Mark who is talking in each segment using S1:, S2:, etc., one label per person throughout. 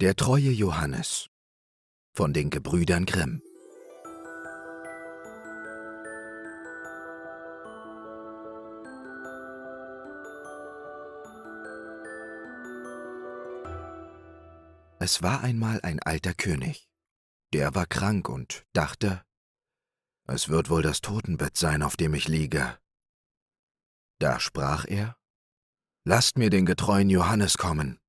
S1: Der treue Johannes von den Gebrüdern Grimm Es war einmal ein alter König. Der war krank und dachte, es wird wohl das Totenbett sein, auf dem ich liege. Da sprach er, Lasst mir den getreuen Johannes kommen.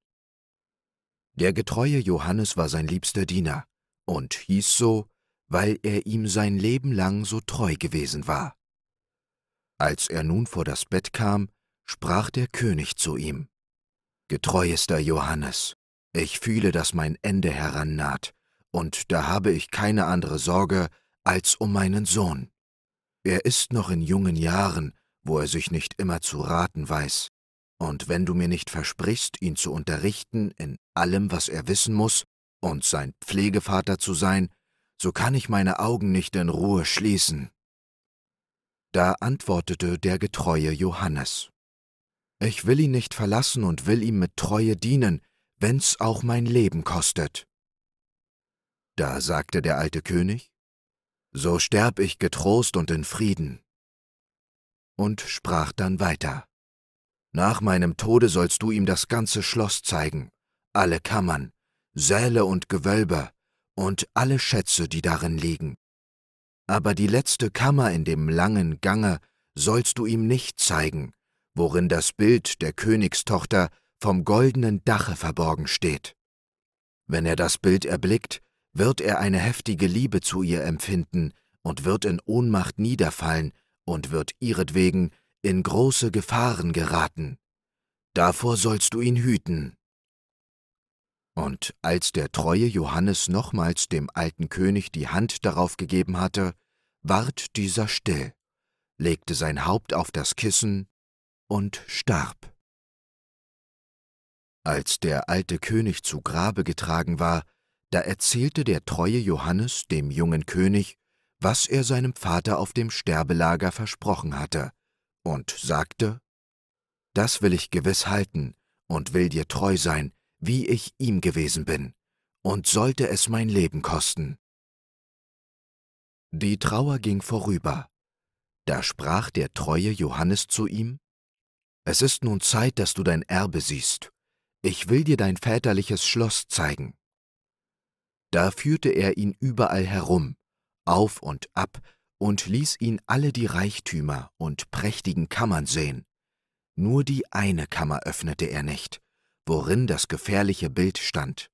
S1: Der getreue Johannes war sein liebster Diener und hieß so, weil er ihm sein Leben lang so treu gewesen war. Als er nun vor das Bett kam, sprach der König zu ihm, Getreuester Johannes, ich fühle, dass mein Ende herannaht, und da habe ich keine andere Sorge als um meinen Sohn. Er ist noch in jungen Jahren, wo er sich nicht immer zu raten weiß, und wenn du mir nicht versprichst, ihn zu unterrichten in allem, was er wissen muss, und sein Pflegevater zu sein, so kann ich meine Augen nicht in Ruhe schließen. Da antwortete der getreue Johannes. Ich will ihn nicht verlassen und will ihm mit Treue dienen, wenn's auch mein Leben kostet. Da sagte der alte König, So sterb ich getrost und in Frieden. Und sprach dann weiter, Nach meinem Tode sollst du ihm das ganze Schloss zeigen, alle Kammern, Säle und Gewölbe und alle Schätze, die darin liegen. Aber die letzte Kammer in dem langen Gange sollst du ihm nicht zeigen, worin das Bild der Königstochter vom goldenen Dache verborgen steht. Wenn er das Bild erblickt, wird er eine heftige Liebe zu ihr empfinden und wird in Ohnmacht niederfallen und wird ihretwegen in große Gefahren geraten. Davor sollst du ihn hüten. Und als der treue Johannes nochmals dem alten König die Hand darauf gegeben hatte, ward dieser still, legte sein Haupt auf das Kissen und starb. Als der alte König zu Grabe getragen war, da erzählte der treue Johannes dem jungen König, was er seinem Vater auf dem Sterbelager versprochen hatte, und sagte, Das will ich gewiss halten und will dir treu sein, wie ich ihm gewesen bin, und sollte es mein Leben kosten. Die Trauer ging vorüber. Da sprach der treue Johannes zu ihm, Es ist nun Zeit, dass du dein Erbe siehst. Ich will dir dein väterliches Schloss zeigen. Da führte er ihn überall herum, auf und ab, und ließ ihn alle die Reichtümer und prächtigen Kammern sehen. Nur die eine Kammer öffnete er nicht, worin das gefährliche Bild stand.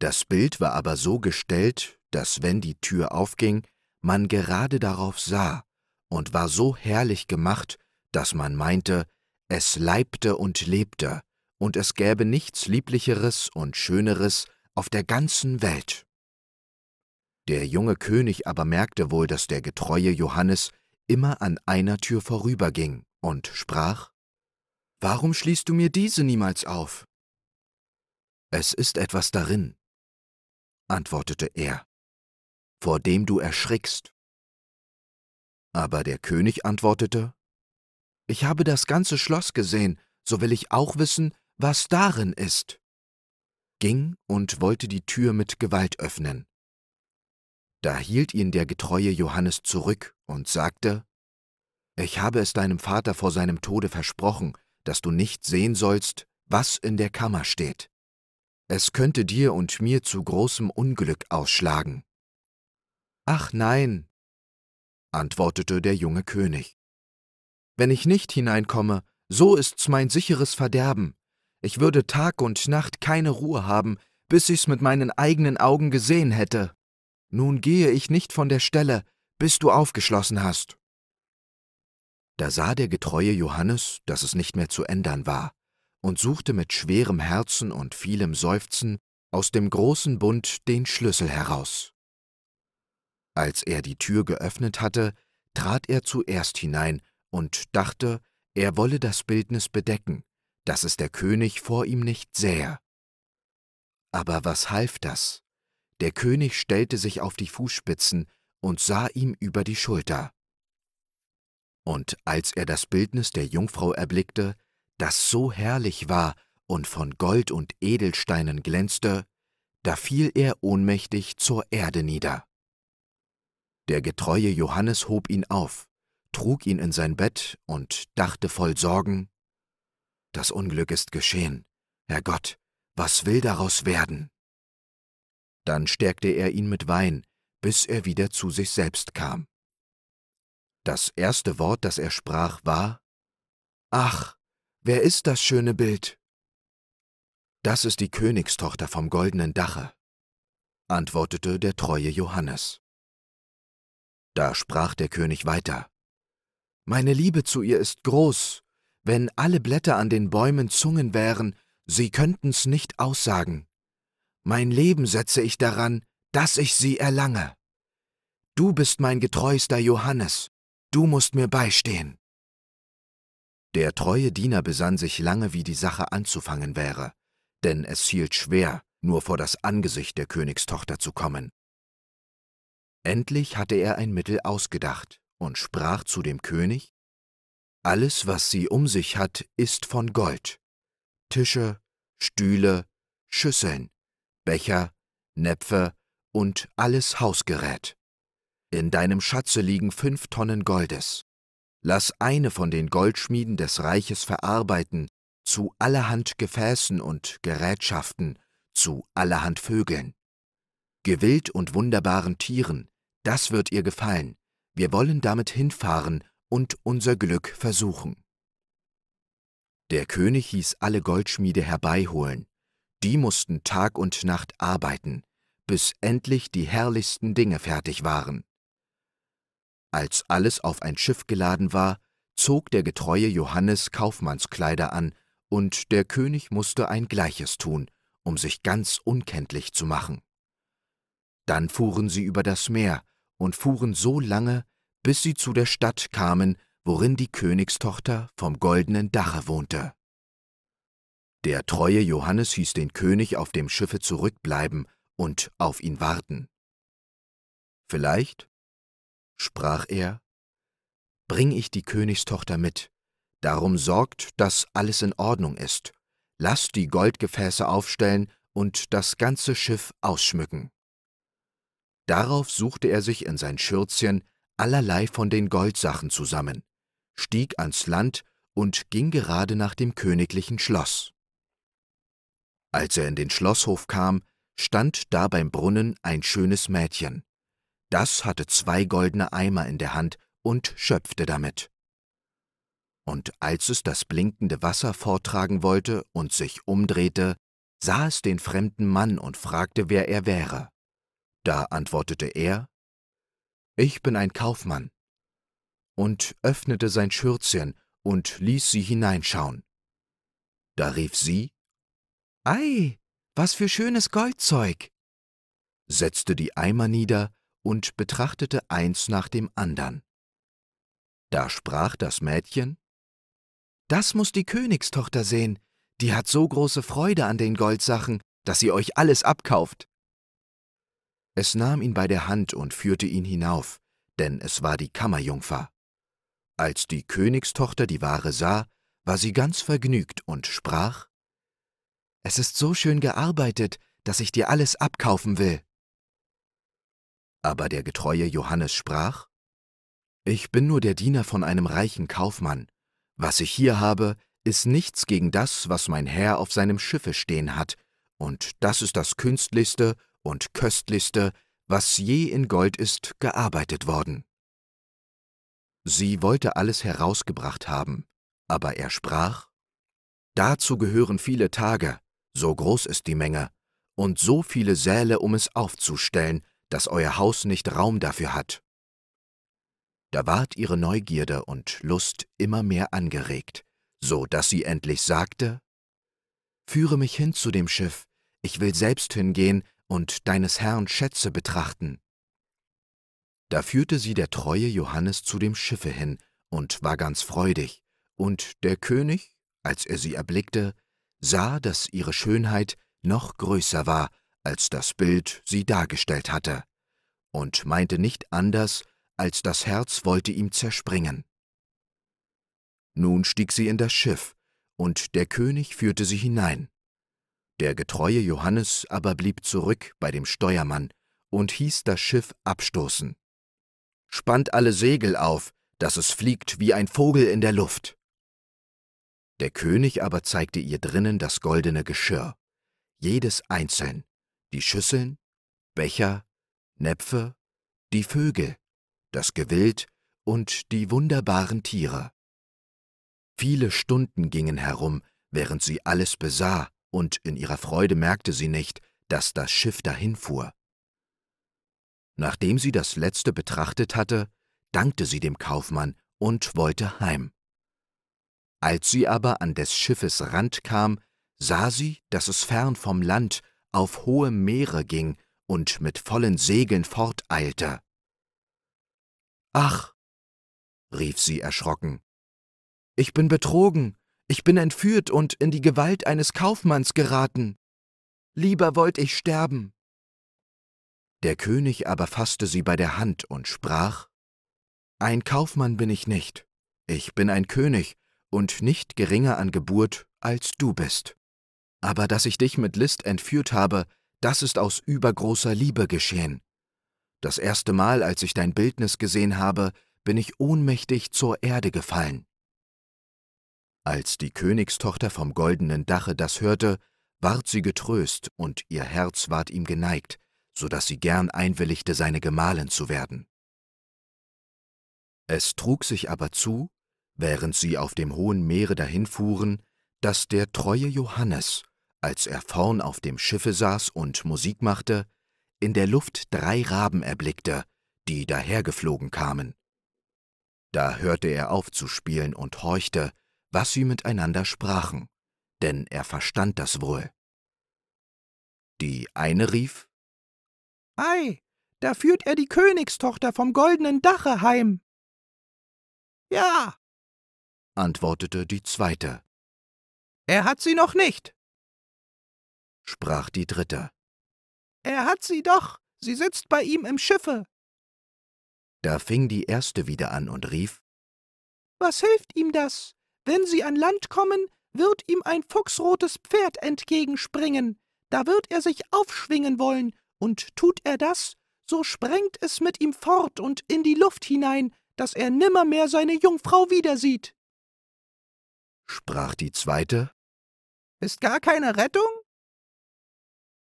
S1: Das Bild war aber so gestellt, dass wenn die Tür aufging, man gerade darauf sah und war so herrlich gemacht, dass man meinte, es leibte und lebte, und es gäbe nichts Lieblicheres und Schöneres auf der ganzen Welt. Der junge König aber merkte wohl, dass der getreue Johannes immer an einer Tür vorüberging und sprach, Warum schließt du mir diese niemals auf? Es ist etwas darin, antwortete er, vor dem du erschrickst. Aber der König antwortete, Ich habe das ganze Schloss gesehen, so will ich auch wissen, was darin ist, ging und wollte die Tür mit Gewalt öffnen. Da hielt ihn der getreue Johannes zurück und sagte, Ich habe es deinem Vater vor seinem Tode versprochen, dass du nicht sehen sollst, was in der Kammer steht. Es könnte dir und mir zu großem Unglück ausschlagen. Ach nein, antwortete der junge König. Wenn ich nicht hineinkomme, so ist's mein sicheres Verderben. Ich würde Tag und Nacht keine Ruhe haben, bis ich's mit meinen eigenen Augen gesehen hätte. Nun gehe ich nicht von der Stelle, bis du aufgeschlossen hast. Da sah der getreue Johannes, dass es nicht mehr zu ändern war, und suchte mit schwerem Herzen und vielem Seufzen aus dem großen Bund den Schlüssel heraus. Als er die Tür geöffnet hatte, trat er zuerst hinein und dachte, er wolle das Bildnis bedecken, dass es der König vor ihm nicht sähe. Aber was half das? Der König stellte sich auf die Fußspitzen und sah ihm über die Schulter. Und als er das Bildnis der Jungfrau erblickte, das so herrlich war und von Gold und Edelsteinen glänzte, da fiel er ohnmächtig zur Erde nieder. Der getreue Johannes hob ihn auf, trug ihn in sein Bett und dachte voll Sorgen, Das Unglück ist geschehen, Herr Gott, was will daraus werden? Dann stärkte er ihn mit Wein, bis er wieder zu sich selbst kam. Das erste Wort, das er sprach, war Ach, wer ist das schöne Bild? Das ist die Königstochter vom goldenen Dache, antwortete der treue Johannes. Da sprach der König weiter Meine Liebe zu ihr ist groß, wenn alle Blätter an den Bäumen Zungen wären, sie könnten's nicht aussagen. Mein Leben setze ich daran, dass ich sie erlange. Du bist mein getreuster Johannes, Du musst mir beistehen. Der treue Diener besann sich lange, wie die Sache anzufangen wäre, denn es hielt schwer, nur vor das Angesicht der Königstochter zu kommen. Endlich hatte er ein Mittel ausgedacht und sprach zu dem König Alles, was sie um sich hat, ist von Gold Tische, Stühle, Schüsseln, Becher, Näpfe und alles Hausgerät. In deinem Schatze liegen fünf Tonnen Goldes. Lass eine von den Goldschmieden des Reiches verarbeiten, zu allerhand Gefäßen und Gerätschaften, zu allerhand Vögeln. Gewillt und wunderbaren Tieren, das wird ihr gefallen. Wir wollen damit hinfahren und unser Glück versuchen. Der König hieß alle Goldschmiede herbeiholen. Die mussten Tag und Nacht arbeiten, bis endlich die herrlichsten Dinge fertig waren. Als alles auf ein Schiff geladen war, zog der getreue Johannes Kaufmannskleider an, und der König musste ein gleiches tun, um sich ganz unkenntlich zu machen. Dann fuhren sie über das Meer und fuhren so lange, bis sie zu der Stadt kamen, worin die Königstochter vom goldenen Dache wohnte. Der treue Johannes hieß den König auf dem Schiffe zurückbleiben und auf ihn warten. Vielleicht sprach er, bring ich die Königstochter mit, darum sorgt, dass alles in Ordnung ist, lasst die Goldgefäße aufstellen und das ganze Schiff ausschmücken. Darauf suchte er sich in sein Schürzchen allerlei von den Goldsachen zusammen, stieg ans Land und ging gerade nach dem königlichen Schloss. Als er in den Schlosshof kam, stand da beim Brunnen ein schönes Mädchen, das hatte zwei goldene Eimer in der Hand und schöpfte damit. Und als es das blinkende Wasser vortragen wollte und sich umdrehte, sah es den fremden Mann und fragte, wer er wäre. Da antwortete er, Ich bin ein Kaufmann, und öffnete sein Schürzchen und ließ sie hineinschauen. Da rief sie, Ei, was für schönes Goldzeug! setzte die Eimer nieder und betrachtete eins nach dem andern. Da sprach das Mädchen, Das muß die Königstochter sehen, die hat so große Freude an den Goldsachen, dass sie euch alles abkauft. Es nahm ihn bei der Hand und führte ihn hinauf, denn es war die Kammerjungfer. Als die Königstochter die Ware sah, war sie ganz vergnügt und sprach Es ist so schön gearbeitet, dass ich dir alles abkaufen will. Aber der getreue Johannes sprach, Ich bin nur der Diener von einem reichen Kaufmann. Was ich hier habe, ist nichts gegen das, was mein Herr auf seinem Schiffe stehen hat, und das ist das Künstlichste und Köstlichste, was je in Gold ist, gearbeitet worden. Sie wollte alles herausgebracht haben, aber er sprach, Dazu gehören viele Tage, so groß ist die Menge, und so viele Säle, um es aufzustellen, dass euer Haus nicht Raum dafür hat. Da ward ihre Neugierde und Lust immer mehr angeregt, so dass sie endlich sagte, Führe mich hin zu dem Schiff, ich will selbst hingehen und deines Herrn Schätze betrachten. Da führte sie der treue Johannes zu dem Schiffe hin und war ganz freudig, und der König, als er sie erblickte, sah, dass ihre Schönheit noch größer war als das Bild sie dargestellt hatte, und meinte nicht anders, als das Herz wollte ihm zerspringen. Nun stieg sie in das Schiff, und der König führte sie hinein. Der getreue Johannes aber blieb zurück bei dem Steuermann und hieß das Schiff abstoßen. Spannt alle Segel auf, dass es fliegt wie ein Vogel in der Luft. Der König aber zeigte ihr drinnen das goldene Geschirr, jedes einzeln, die Schüsseln, Becher, Näpfe, die Vögel, das Gewild und die wunderbaren Tiere. Viele Stunden gingen herum, während sie alles besah, und in ihrer Freude merkte sie nicht, dass das Schiff dahinfuhr. Nachdem sie das letzte betrachtet hatte, dankte sie dem Kaufmann und wollte heim. Als sie aber an des Schiffes Rand kam, sah sie, dass es fern vom Land auf hohe Meere ging und mit vollen Segeln forteilte. Ach, rief sie erschrocken, ich bin betrogen, ich bin entführt und in die Gewalt eines Kaufmanns geraten. Lieber wollte ich sterben. Der König aber fasste sie bei der Hand und sprach, Ein Kaufmann bin ich nicht, ich bin ein König und nicht geringer an Geburt als du bist aber dass ich dich mit List entführt habe, das ist aus übergroßer Liebe geschehen. Das erste Mal, als ich dein Bildnis gesehen habe, bin ich ohnmächtig zur Erde gefallen. Als die Königstochter vom goldenen Dache das hörte, ward sie getröst und ihr Herz ward ihm geneigt, so daß sie gern einwilligte, seine Gemahlin zu werden. Es trug sich aber zu, während sie auf dem hohen Meere dahinfuhren, dass der treue Johannes, als er vorn auf dem Schiffe saß und Musik machte, in der Luft drei Raben erblickte, die dahergeflogen kamen. Da hörte er auf zu spielen und horchte, was sie miteinander sprachen, denn er verstand das wohl. Die eine rief,
S2: Ei, da führt er die Königstochter vom goldenen Dache heim. Ja, antwortete die zweite. Er hat sie noch nicht sprach die dritte. Er hat sie doch, sie sitzt bei ihm im Schiffe.
S1: Da fing die erste wieder an und rief
S2: Was hilft ihm das? Wenn sie an Land kommen, wird ihm ein fuchsrotes Pferd entgegenspringen, da wird er sich aufschwingen wollen, und tut er das, so sprengt es mit ihm fort und in die Luft hinein, dass er nimmermehr seine Jungfrau wiedersieht.
S1: Sprach die zweite
S2: Ist gar keine Rettung?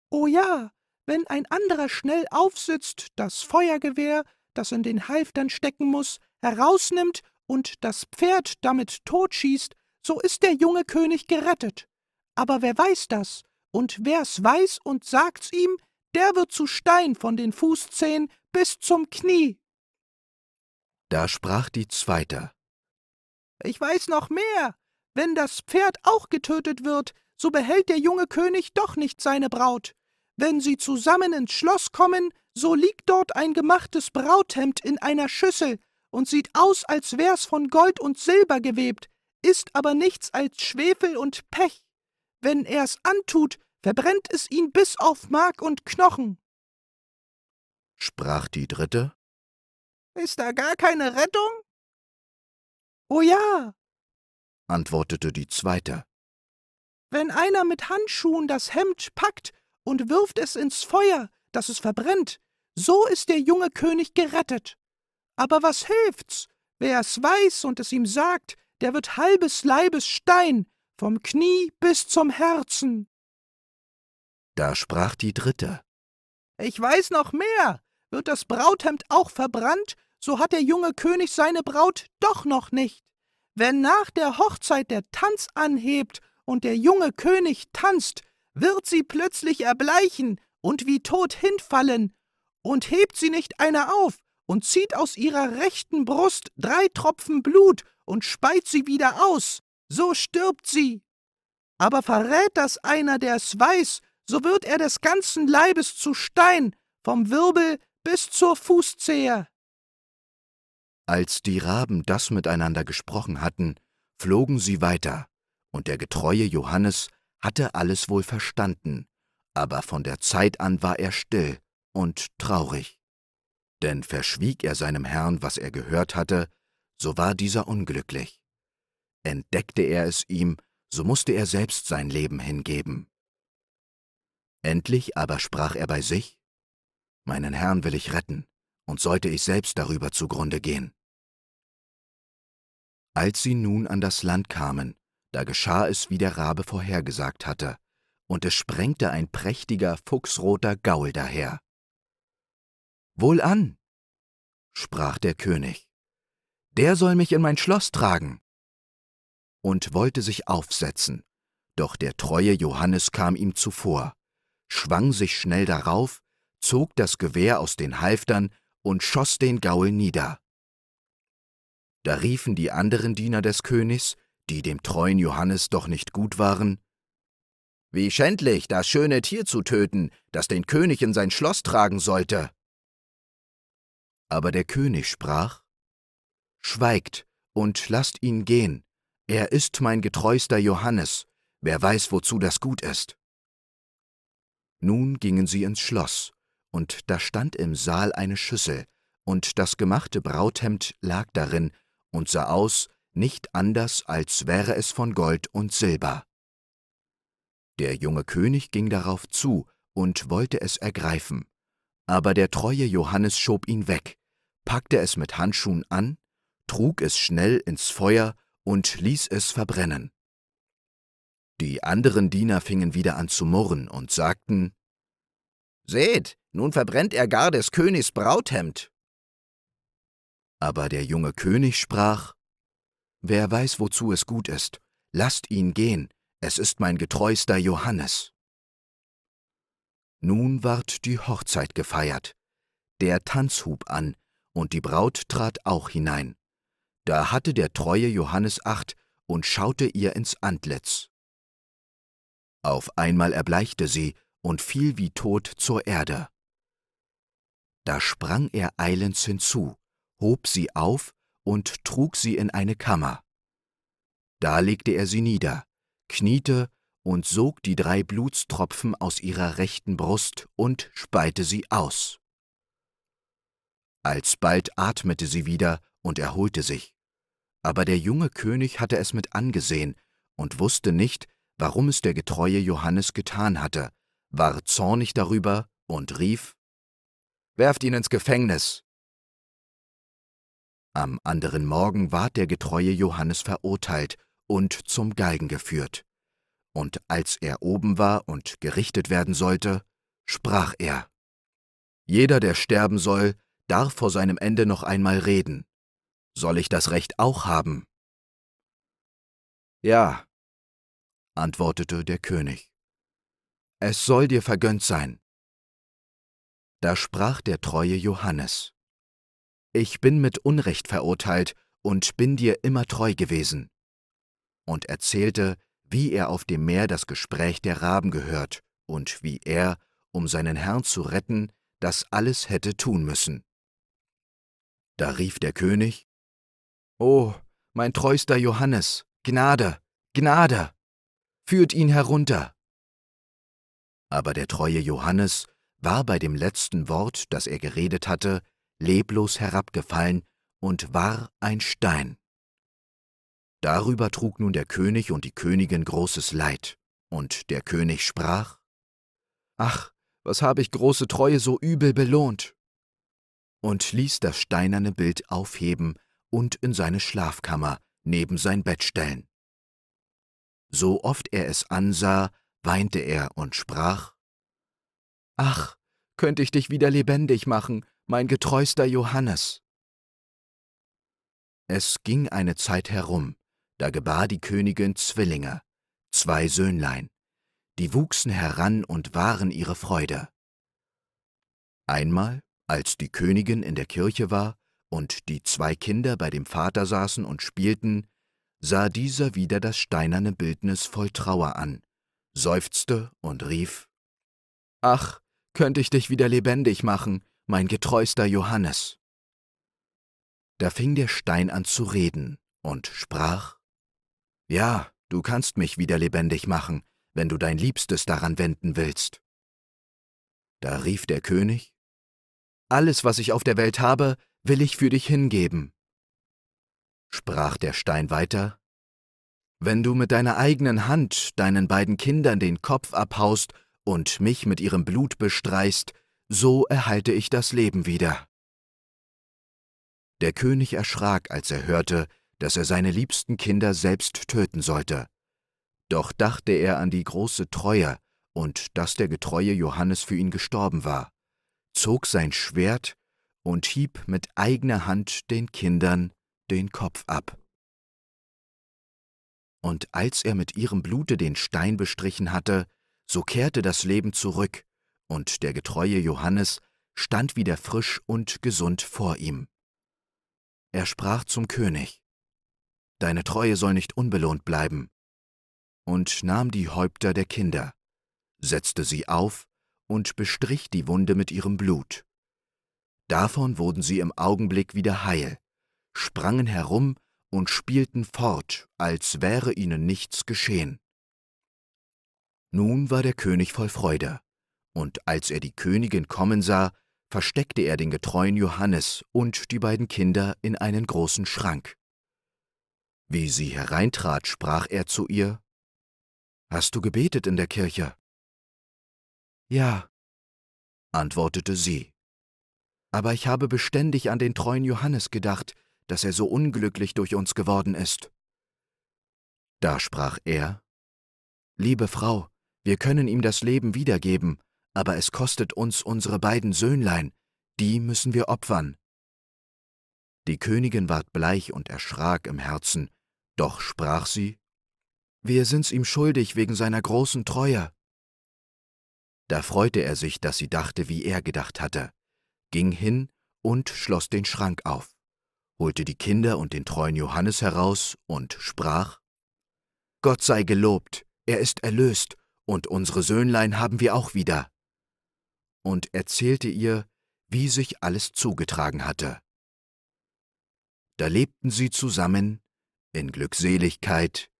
S2: O oh ja, wenn ein anderer schnell aufsitzt, das Feuergewehr, das in den Halftern stecken muß, herausnimmt und das Pferd damit totschießt, so ist der junge König gerettet. Aber wer weiß das? Und wer's weiß und sagt's ihm, der wird zu Stein von den Fußzehen bis zum Knie.
S1: Da sprach die Zweite.
S2: Ich weiß noch mehr. Wenn das Pferd auch getötet wird, so behält der junge König doch nicht seine Braut. Wenn sie zusammen ins Schloss kommen, so liegt dort ein gemachtes Brauthemd in einer Schüssel und sieht aus, als wär's von Gold und Silber gewebt, ist aber nichts als Schwefel und Pech. Wenn er's antut, verbrennt es ihn bis auf Mark und Knochen. Sprach die Dritte. Ist da gar keine Rettung? Oh ja,
S1: antwortete die Zweite.
S2: Wenn einer mit Handschuhen das Hemd packt und wirft es ins Feuer, dass es verbrennt, so ist der junge König gerettet. Aber was hilft's? Wer es weiß und es ihm sagt, der wird halbes Leibes Stein, vom Knie bis zum Herzen.
S1: Da sprach die dritte.
S2: Ich weiß noch mehr. Wird das Brauthemd auch verbrannt, so hat der junge König seine Braut doch noch nicht. Wenn nach der Hochzeit der Tanz anhebt und der junge König tanzt, wird sie plötzlich erbleichen und wie tot hinfallen, und hebt sie nicht einer auf und zieht aus ihrer rechten Brust drei Tropfen Blut und speit sie wieder aus, so stirbt sie. Aber verrät das einer, der es weiß, so wird er des ganzen Leibes zu Stein, vom Wirbel bis zur Fußzehe.
S1: Als die Raben das miteinander gesprochen hatten, flogen sie weiter und der getreue Johannes hatte alles wohl verstanden, aber von der Zeit an war er still und traurig. Denn verschwieg er seinem Herrn, was er gehört hatte, so war dieser unglücklich. Entdeckte er es ihm, so musste er selbst sein Leben hingeben. Endlich aber sprach er bei sich, Meinen Herrn will ich retten, und sollte ich selbst darüber zugrunde gehen. Als sie nun an das Land kamen, da geschah es, wie der Rabe vorhergesagt hatte, und es sprengte ein prächtiger, fuchsroter Gaul daher. Wohlan, sprach der König, der soll mich in mein Schloss tragen. Und wollte sich aufsetzen, doch der treue Johannes kam ihm zuvor, schwang sich schnell darauf, zog das Gewehr aus den Halftern und schoss den Gaul nieder. Da riefen die anderen Diener des Königs, die dem treuen Johannes doch nicht gut waren? Wie schändlich, das schöne Tier zu töten, das den König in sein Schloss tragen sollte. Aber der König sprach, Schweigt und lasst ihn gehen, er ist mein getreuster Johannes, wer weiß, wozu das gut ist. Nun gingen sie ins Schloss, und da stand im Saal eine Schüssel, und das gemachte Brauthemd lag darin und sah aus, nicht anders, als wäre es von Gold und Silber. Der junge König ging darauf zu und wollte es ergreifen, aber der treue Johannes schob ihn weg, packte es mit Handschuhen an, trug es schnell ins Feuer und ließ es verbrennen. Die anderen Diener fingen wieder an zu murren und sagten, Seht, nun verbrennt er gar des Königs Brauthemd. Aber der junge König sprach, Wer weiß, wozu es gut ist, lasst ihn gehen, es ist mein getreuster Johannes. Nun ward die Hochzeit gefeiert. Der Tanz hub an, und die Braut trat auch hinein. Da hatte der treue Johannes acht und schaute ihr ins Antlitz. Auf einmal erbleichte sie und fiel wie tot zur Erde. Da sprang er eilends hinzu, hob sie auf und trug sie in eine Kammer. Da legte er sie nieder, kniete und sog die drei Blutstropfen aus ihrer rechten Brust und speite sie aus. Alsbald atmete sie wieder und erholte sich. Aber der junge König hatte es mit angesehen und wusste nicht, warum es der getreue Johannes getan hatte, war zornig darüber und rief, Werft ihn ins Gefängnis! Am anderen Morgen ward der getreue Johannes verurteilt und zum Galgen geführt. Und als er oben war und gerichtet werden sollte, sprach er, Jeder, der sterben soll, darf vor seinem Ende noch einmal reden. Soll ich das Recht auch haben? Ja, antwortete der König. Es soll dir vergönnt sein. Da sprach der treue Johannes. Ich bin mit Unrecht verurteilt und bin dir immer treu gewesen und erzählte, wie er auf dem Meer das Gespräch der Raben gehört und wie er, um seinen Herrn zu retten, das alles hätte tun müssen. Da rief der König, O, mein treuster Johannes, Gnade, Gnade, führt ihn herunter. Aber der treue Johannes war bei dem letzten Wort, das er geredet hatte, leblos herabgefallen und war ein Stein. Darüber trug nun der König und die Königin großes Leid, und der König sprach, Ach, was habe ich große Treue so übel belohnt! Und ließ das steinerne Bild aufheben und in seine Schlafkammer neben sein Bett stellen. So oft er es ansah, weinte er und sprach, Ach, könnte ich dich wieder lebendig machen, mein getreuster Johannes! Es ging eine Zeit herum, da gebar die Königin Zwillinge, zwei Söhnlein, die wuchsen heran und waren ihre Freude. Einmal, als die Königin in der Kirche war und die zwei Kinder bei dem Vater saßen und spielten, sah dieser wieder das steinerne Bildnis voll Trauer an, seufzte und rief Ach, könnte ich dich wieder lebendig machen, mein getreuster Johannes. Da fing der Stein an zu reden und sprach ja, du kannst mich wieder lebendig machen, wenn du dein Liebstes daran wenden willst. Da rief der König, Alles, was ich auf der Welt habe, will ich für dich hingeben. Sprach der Stein weiter, Wenn du mit deiner eigenen Hand deinen beiden Kindern den Kopf abhaust und mich mit ihrem Blut bestreist, so erhalte ich das Leben wieder. Der König erschrak, als er hörte, dass er seine liebsten Kinder selbst töten sollte. Doch dachte er an die große Treue und dass der getreue Johannes für ihn gestorben war, zog sein Schwert und hieb mit eigener Hand den Kindern den Kopf ab. Und als er mit ihrem Blute den Stein bestrichen hatte, so kehrte das Leben zurück, und der getreue Johannes stand wieder frisch und gesund vor ihm. Er sprach zum König, deine Treue soll nicht unbelohnt bleiben. Und nahm die Häupter der Kinder, setzte sie auf und bestrich die Wunde mit ihrem Blut. Davon wurden sie im Augenblick wieder heil, sprangen herum und spielten fort, als wäre ihnen nichts geschehen. Nun war der König voll Freude, und als er die Königin kommen sah, versteckte er den getreuen Johannes und die beiden Kinder in einen großen Schrank. Wie sie hereintrat, sprach er zu ihr, Hast du gebetet in der Kirche? Ja, antwortete sie. Aber ich habe beständig an den treuen Johannes gedacht, dass er so unglücklich durch uns geworden ist. Da sprach er, Liebe Frau, wir können ihm das Leben wiedergeben, aber es kostet uns unsere beiden Söhnlein, die müssen wir opfern. Die Königin ward bleich und erschrak im Herzen, doch sprach sie, Wir sind's ihm schuldig wegen seiner großen Treue. Da freute er sich, dass sie dachte, wie er gedacht hatte, ging hin und schloss den Schrank auf, holte die Kinder und den treuen Johannes heraus und sprach, Gott sei gelobt, er ist erlöst, und unsere Söhnlein haben wir auch wieder. Und erzählte ihr, wie sich alles zugetragen hatte. Da lebten sie zusammen in Glückseligkeit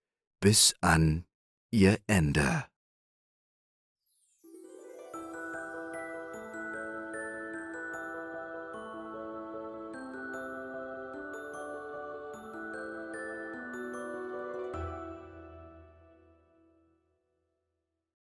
S1: bis an ihr Ende.